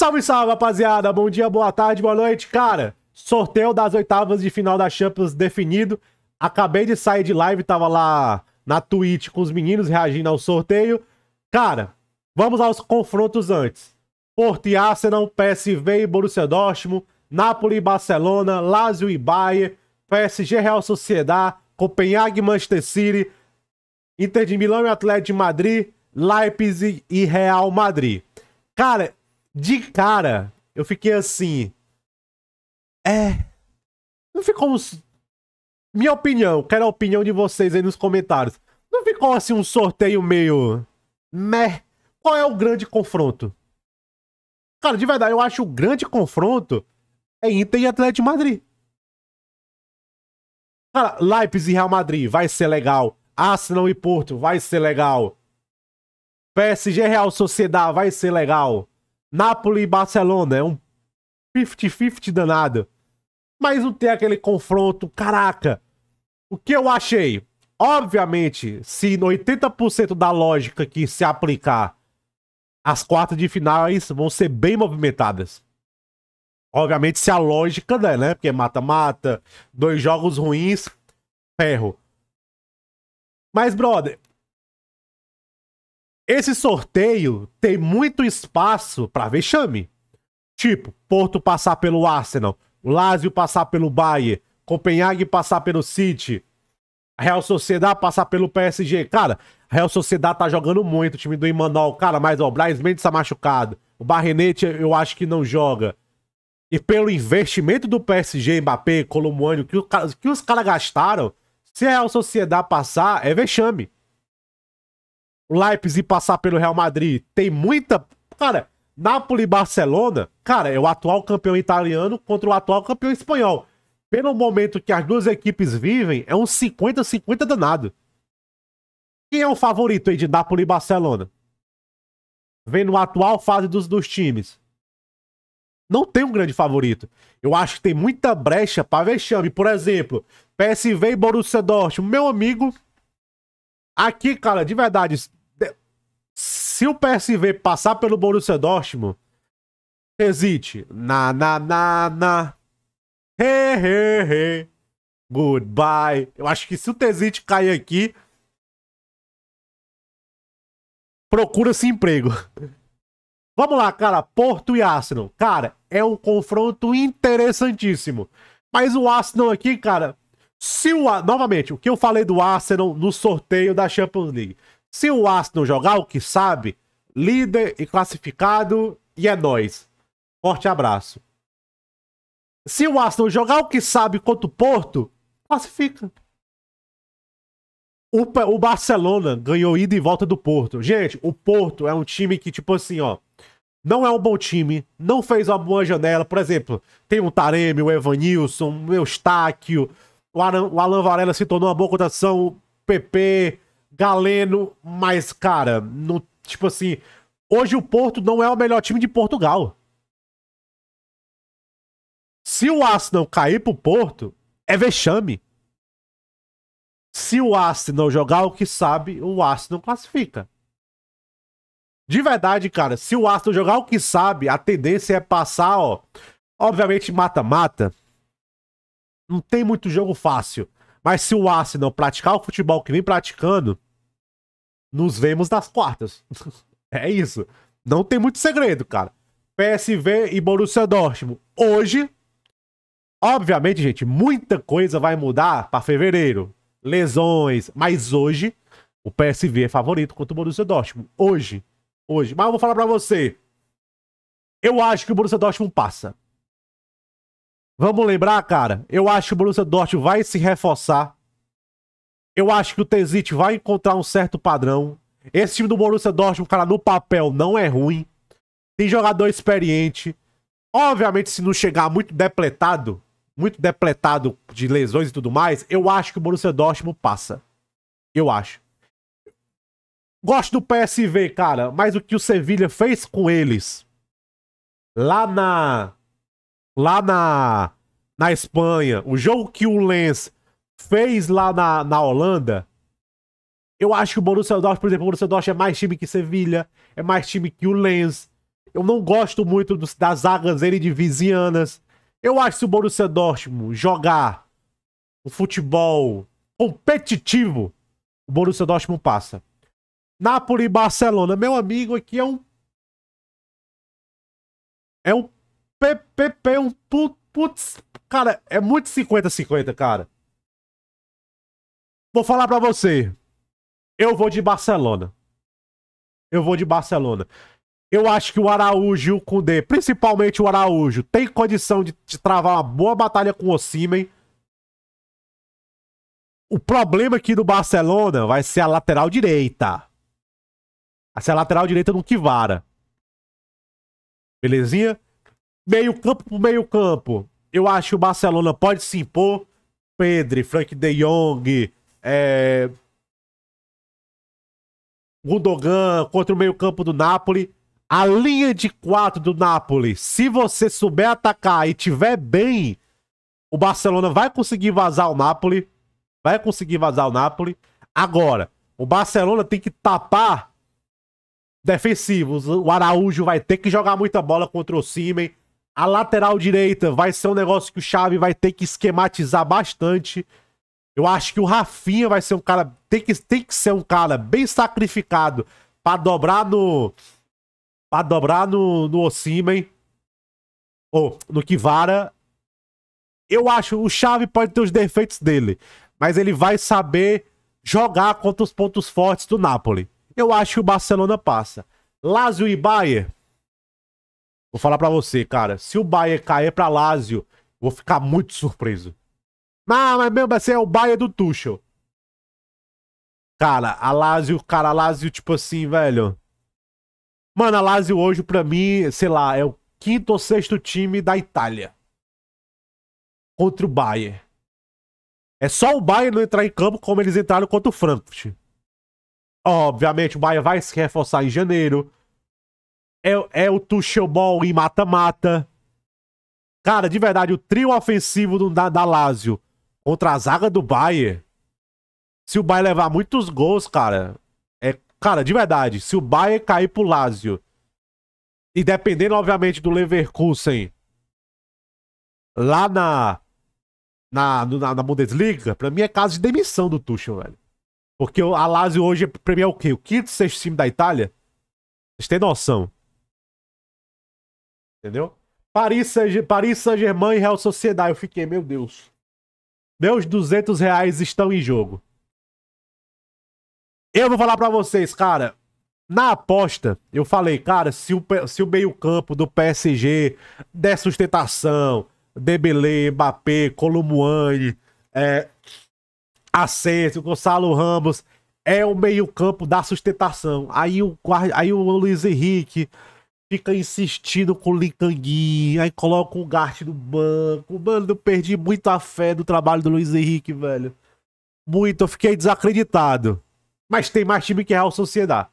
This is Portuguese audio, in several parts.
Salve, salve, rapaziada. Bom dia, boa tarde, boa noite. Cara, sorteio das oitavas de final da Champions definido. Acabei de sair de live, tava lá na Twitch com os meninos reagindo ao sorteio. Cara, vamos aos confrontos antes. Porto e Arsenal, PSV e Borussia Dortmund, Napoli e Barcelona, Lazio e Bayer, PSG Real Sociedade, Copenhague e Manchester City, Inter de Milão e Atlético de Madrid, Leipzig e Real Madrid. Cara, de cara, eu fiquei assim. É. Não ficou Minha opinião, quero a opinião de vocês aí nos comentários. Não ficou assim um sorteio meio. Meh. Qual é o grande confronto? Cara, de verdade, eu acho o grande confronto é Inter e Atlético de Madrid. Cara, Leipzig e Real Madrid vai ser legal. Arsenal e Porto vai ser legal. PSG Real Sociedade vai ser legal. Napoli e Barcelona. É um 50-50 danado. Mas não tem aquele confronto. Caraca, o que eu achei? Obviamente, se 80% da lógica que se aplicar, as quartas de finais vão ser bem movimentadas. Obviamente, se a lógica der, né? Porque é mata-mata, dois jogos ruins, ferro. Mas, brother, esse sorteio tem muito espaço para vexame. Tipo, Porto passar pelo Arsenal, Lazio passar pelo Bayern, Copenhague passar pelo City, Real Sociedad passar pelo PSG. Cara, Real Sociedad tá jogando muito, o time do Imanol. Cara, mas ó, o Braz Mendes tá machucado. O Barrenete eu acho que não joga. E pelo investimento do PSG, Mbappé, Colomboani, que, o, que os caras gastaram, se a Real Sociedad passar, é vexame o Leipzig passar pelo Real Madrid, tem muita. Cara, Napoli e Barcelona, cara, é o atual campeão italiano contra o atual campeão espanhol. Pelo momento que as duas equipes vivem, é um 50-50 danado. Quem é o favorito aí de Napoli e Barcelona? Vendo a atual fase dos, dos times. Não tem um grande favorito. Eu acho que tem muita brecha para vexame. Por exemplo, PSV e Borussia Dortmund. Meu amigo, aqui, cara, de verdade, se o PSV passar pelo Borussia Dortmund, hesite. Na, na, na, na. He, he, he. Goodbye. Eu acho que se o Tesite cair aqui, procura-se emprego. Vamos lá, cara. Porto e Arsenal. Cara, é um confronto interessantíssimo. Mas o Arsenal aqui, cara. Se o, novamente, o que eu falei do Arsenal no sorteio da Champions League. Se o Arsenal jogar o que sabe, líder e classificado, e é nós. Forte abraço. Se o Arsenal jogar o que sabe contra o Porto, classifica. O, o Barcelona ganhou ida e volta do Porto. Gente, o Porto é um time que, tipo assim, ó. Não é um bom time, não fez uma boa janela. Por exemplo, tem o Taremi, o Evanilson, o Eustáquio, o, o Alan Varela se tornou uma boa cotação, o PP, Galeno, mas, cara, no, tipo assim, hoje o Porto não é o melhor time de Portugal. Se o Arsenal cair pro Porto, é vexame. Se o Arsenal jogar o que sabe, o Arsenal classifica. De verdade, cara, se o Arsenal jogar o que sabe, a tendência é passar, ó. Obviamente, mata-mata. Não tem muito jogo fácil. Mas se o Arsenal praticar o futebol que vem praticando, nos vemos nas quartas. é isso. Não tem muito segredo, cara. PSV e Borussia Dortmund. Hoje, obviamente, gente, muita coisa vai mudar para fevereiro. Lesões. Mas hoje, o PSV é favorito contra o Borussia Dortmund. Hoje. Hoje. Mas eu vou falar para você. Eu acho que o Borussia Dortmund passa. Vamos lembrar, cara. Eu acho que o Borussia Dortmund vai se reforçar. Eu acho que o Tezit vai encontrar um certo padrão. Esse time do Borussia Dortmund, cara, no papel não é ruim. Tem jogador experiente. Obviamente, se não chegar muito depletado, muito depletado de lesões e tudo mais, eu acho que o Borussia Dortmund passa. Eu acho. Gosto do PSV, cara, mas o que o Sevilha fez com eles lá na lá na na Espanha, o jogo que o Lens fez lá na, na Holanda, eu acho que o Borussia Dortmund, por exemplo, o Borussia Dortmund é mais time que Sevilha, é mais time que o Lens. Eu não gosto muito dos, das zagas ele de vizianas Eu acho que se o Borussia Dortmund jogar um futebol competitivo, o Borussia Dortmund passa. Napoli e Barcelona, meu amigo, aqui é um é um PPP, um putz, cara, é muito 50-50, cara. Vou falar para você. Eu vou de Barcelona. Eu vou de Barcelona. Eu acho que o Araújo e o Kundê, principalmente o Araújo, tem condição de, de travar uma boa batalha com o Simen. O problema aqui do Barcelona vai ser a lateral direita. Vai ser a lateral direita no Kivara. Belezinha? Meio campo pro meio campo. Eu acho que o Barcelona pode se impor. Pedro, Frank de Jong, é... Gundogan contra o meio-campo do Napoli. A linha de quatro do Napoli, se você souber atacar e tiver bem, o Barcelona vai conseguir vazar o Napoli. Vai conseguir vazar o Napoli. Agora, o Barcelona tem que tapar defensivos. O Araújo vai ter que jogar muita bola contra o Simen. A lateral direita vai ser um negócio que o Xavi vai ter que esquematizar bastante. Eu acho que o Rafinha vai ser um cara. Tem que, tem que ser um cara bem sacrificado pra dobrar no. pra dobrar no, no Ocimen. Ou no Kivara. Eu acho o Chave pode ter os defeitos dele. Mas ele vai saber jogar contra os pontos fortes do Napoli. Eu acho que o Barcelona passa. Lazio e Bayern. Vou falar para você, cara. Se o Bayern cair para Lazio, vou ficar muito surpreso. Ah, mas mesmo assim é o Baia do Tuchel. Cara, a Lazio, cara, a Lazio, tipo assim, velho. Mano, a Lazio hoje, pra mim, sei lá, é o quinto ou sexto time da Itália. Contra o Bayern. É só o Bayern não entrar em campo como eles entraram contra o Frankfurt. Obviamente, o Bayern vai se reforçar em janeiro. É, é o Tuchel Ball em mata-mata. Cara, de verdade, o trio ofensivo do, da, da Lazio contra a zaga do Bayern. Se o Bayern levar muitos gols, cara, é, cara, de verdade, se o Bayern cair pro Lazio e dependendo obviamente do Leverkusen lá na na, na, na Bundesliga, pra mim é caso de demissão do Tuchel, velho. Porque a Lazio hoje, pra mim, é o quê? O quinto, sexto time da Itália? Vocês têm noção. Entendeu? Paris Saint-Germain Paris Saint e Real Sociedade. Eu fiquei, meu Deus. Meus 200 reais estão em jogo. Eu vou falar para vocês, cara. Na aposta, eu falei, cara, se o, se o meio-campo do PSG der sustentação, Debele, Mbappé, Columuane, é, Asensio, Gonçalo Ramos, é o meio-campo da sustentação. Aí o, aí o Luiz Henrique, fica insistindo com o Litanguin, aí coloca o Gart no banco. Mano, eu perdi muita fé do trabalho do Luiz Henrique, velho. Muito, eu fiquei desacreditado. Mas tem mais time que Real Sociedade.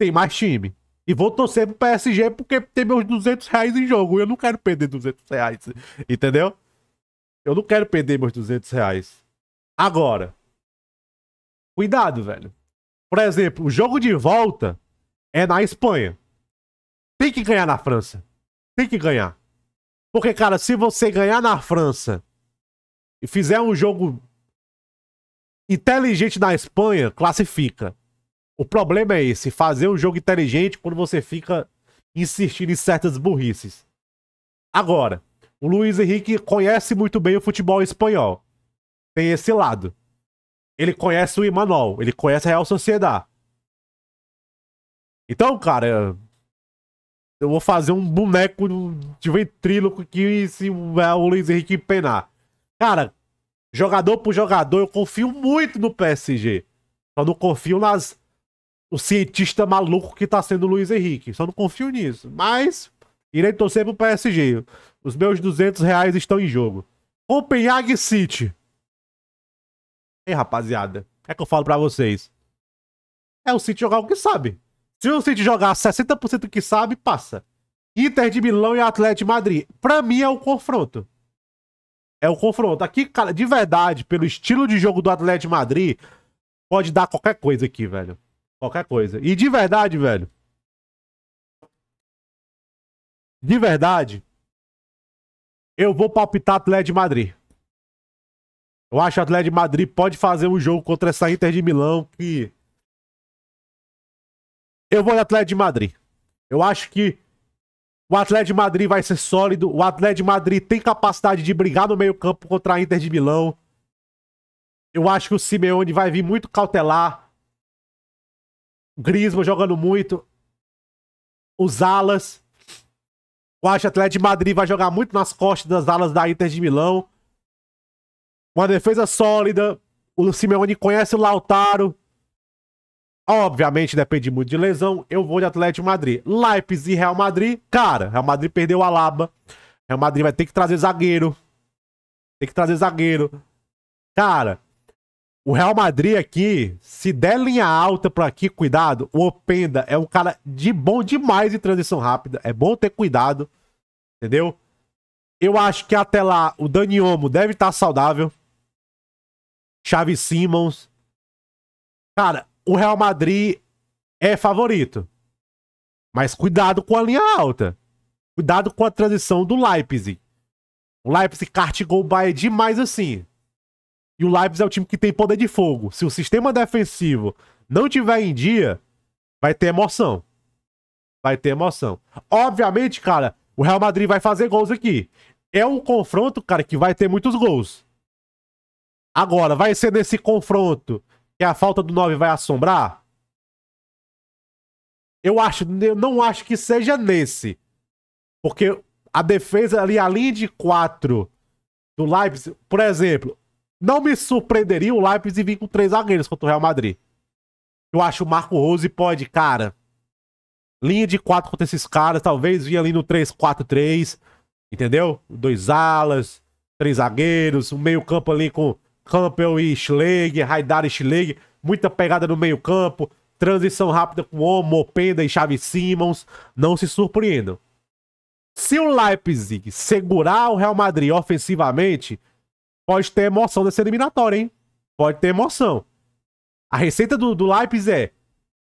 Tem mais time. E vou torcer pro PSG porque tem meus 200 reais em jogo. E eu não quero perder 200 reais. Entendeu? Eu não quero perder meus 200 reais. Agora, cuidado, velho. Por exemplo, o jogo de volta é na Espanha. Tem que ganhar na França. Tem que ganhar. Porque, cara, se você ganhar na França e fizer um jogo inteligente na Espanha, classifica. O problema é esse, fazer um jogo inteligente quando você fica insistindo em certas burrices. Agora, o Luiz Henrique conhece muito bem o futebol espanhol. Tem esse lado. Ele conhece o Imanol, ele conhece a Real Sociedade. Então, cara, eu vou fazer um boneco de ventríloco que se é o Luiz Henrique penar. Cara, jogador por jogador, eu confio muito no PSG. Só não confio nas o cientista maluco que tá sendo o Luiz Henrique. Só não confio nisso. Mas irei torcer pro PSG. Os meus 200 reais estão em jogo. Copenhague City. Ei, rapaziada. O que é que eu falo pra vocês? É o City jogar o que sabe. Se o City jogar 60% que sabe, passa. Inter de Milão e Atlético de Madrid. Pra mim é o confronto. É o confronto. Aqui, cara, de verdade, pelo estilo de jogo do Atlético de Madrid, pode dar qualquer coisa aqui, velho. Qualquer coisa. E de verdade, velho. De verdade, eu vou palpitar Atlético de Madrid. Eu acho que o Atlético de Madrid pode fazer um jogo contra essa Inter de Milão que eu vou no Atlético de Madrid. Eu acho que o Atlético de Madrid vai ser sólido. O Atlético de Madrid tem capacidade de brigar no meio-campo contra a Inter de Milão. Eu acho que o Simeone vai vir muito cautelar. Griezmann jogando muito. Os alas. Eu acho que o Atlético de Madrid vai jogar muito nas costas das alas da Inter de Milão. Uma defesa sólida. O Simeone conhece o Lautaro. Obviamente depende muito de lesão. Eu vou de Atlético Madrid. Leipzig e Real Madrid, cara, Real Madrid perdeu a Laba. Real Madrid vai ter que trazer zagueiro. Tem que trazer zagueiro. Cara, o Real Madrid aqui, se der linha alta pra aqui, cuidado. O Openda é um cara de bom demais em transição rápida. É bom ter cuidado. Entendeu? Eu acho que até lá o Dani Olmo deve estar tá saudável. Chave Simmons. Cara, o Real Madrid é favorito. Mas cuidado com a linha alta. Cuidado com a transição do Leipzig. O Leipzig cartigou o Bayern demais assim. E o Leipzig é o time que tem poder de fogo. Se o sistema defensivo não tiver em dia, vai ter emoção. Vai ter emoção. Obviamente, cara, o Real Madrid vai fazer gols aqui. É um confronto, cara, que vai ter muitos gols. Agora, vai ser nesse confronto que a falta do 9 vai assombrar? Eu acho, eu não acho que seja nesse. Porque a defesa ali, a linha de 4 do Leipzig, por exemplo, não me surpreenderia o Leipzig vir com três zagueiros contra o Real Madrid. Eu acho o Marco Rose pode, cara. Linha de 4 contra esses caras, talvez vinha ali no 3-4-3, entendeu? Dois alas, três zagueiros, um meio-campo ali com Campbell e Schlegel, Raidar e Schlegel, muita pegada no meio campo, transição rápida com Omo, Openda e Chave Simmons, não se surpreendam. Se o Leipzig segurar o Real Madrid ofensivamente, pode ter emoção nessa eliminatória, hein? Pode ter emoção. A receita do, do Leipzig é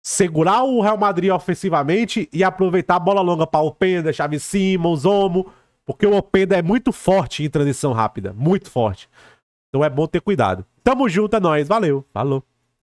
segurar o Real Madrid ofensivamente e aproveitar a bola longa para o Openda, Chave Simmons, Omo, porque o Openda é muito forte em transição rápida, muito forte. Então é bom ter cuidado. Tamo junto, é nóis. Valeu. Falou.